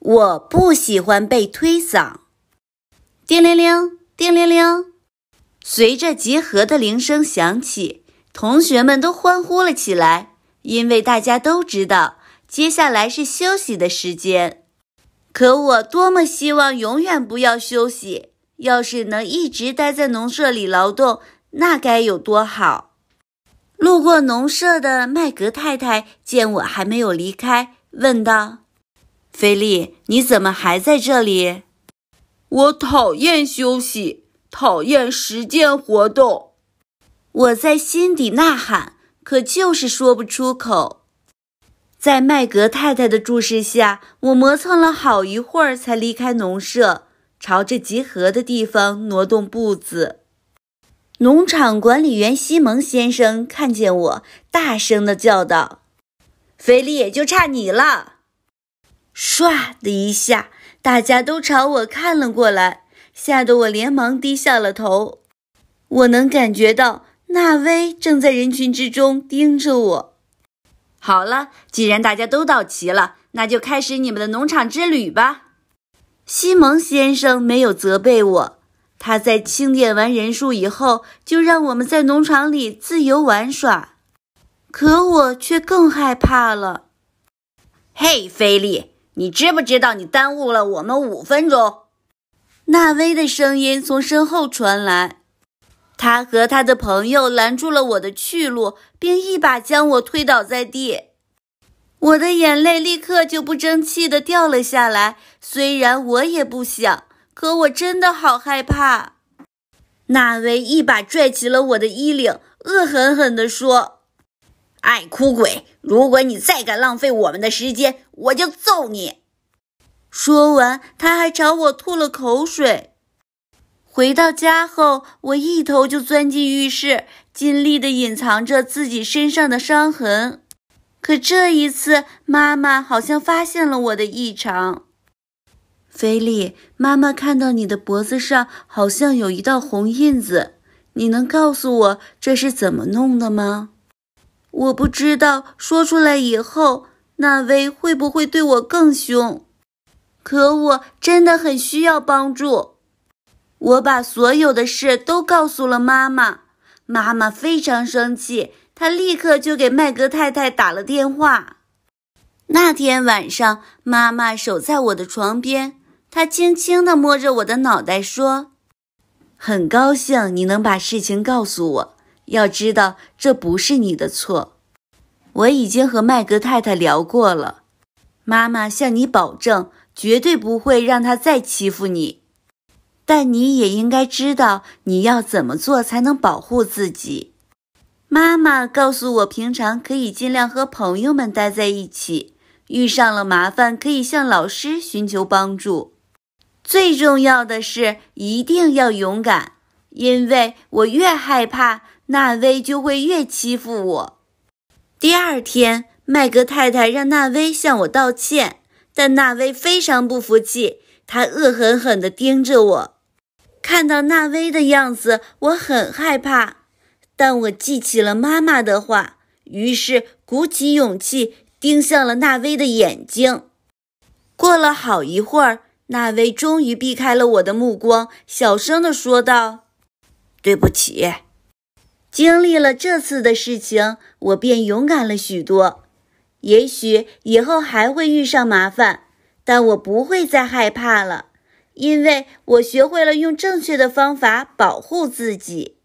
我不喜欢被推搡。叮铃铃，叮铃铃，随着集合的铃声响起，同学们都欢呼了起来，因为大家都知道接下来是休息的时间。可我多么希望永远不要休息！要是能一直待在农舍里劳动，那该有多好！路过农舍的麦格太太见我还没有离开，问道。菲利，你怎么还在这里？我讨厌休息，讨厌实践活动。我在心底呐喊，可就是说不出口。在麦格太太的注视下，我磨蹭了好一会儿才离开农舍，朝着集合的地方挪动步子。农场管理员西蒙先生看见我，大声的叫道：“菲利，就差你了。”唰的一下，大家都朝我看了过来，吓得我连忙低下了头。我能感觉到纳威正在人群之中盯着我。好了，既然大家都到齐了，那就开始你们的农场之旅吧。西蒙先生没有责备我，他在清点完人数以后，就让我们在农场里自由玩耍。可我却更害怕了。嘿，菲利。你知不知道，你耽误了我们五分钟？纳威的声音从身后传来，他和他的朋友拦住了我的去路，并一把将我推倒在地。我的眼泪立刻就不争气的掉了下来，虽然我也不想，可我真的好害怕。纳威一把拽起了我的衣领，恶狠狠地说。爱哭鬼，如果你再敢浪费我们的时间，我就揍你！说完，他还朝我吐了口水。回到家后，我一头就钻进浴室，尽力地隐藏着自己身上的伤痕。可这一次，妈妈好像发现了我的异常。菲利，妈妈看到你的脖子上好像有一道红印子，你能告诉我这是怎么弄的吗？我不知道说出来以后，纳威会不会对我更凶。可我真的很需要帮助。我把所有的事都告诉了妈妈，妈妈非常生气，她立刻就给麦格太太打了电话。那天晚上，妈妈守在我的床边，她轻轻地摸着我的脑袋说：“很高兴你能把事情告诉我。”要知道这不是你的错，我已经和麦格太太聊过了。妈妈向你保证，绝对不会让他再欺负你。但你也应该知道，你要怎么做才能保护自己。妈妈告诉我，平常可以尽量和朋友们待在一起，遇上了麻烦可以向老师寻求帮助。最重要的是，一定要勇敢，因为我越害怕。纳威就会越欺负我。第二天，麦格太太让纳威向我道歉，但纳威非常不服气，他恶狠狠地盯着我。看到纳威的样子，我很害怕，但我记起了妈妈的话，于是鼓起勇气盯向了纳威的眼睛。过了好一会儿，纳威终于避开了我的目光，小声地说道：“对不起。”经历了这次的事情，我变勇敢了许多。也许以后还会遇上麻烦，但我不会再害怕了，因为我学会了用正确的方法保护自己。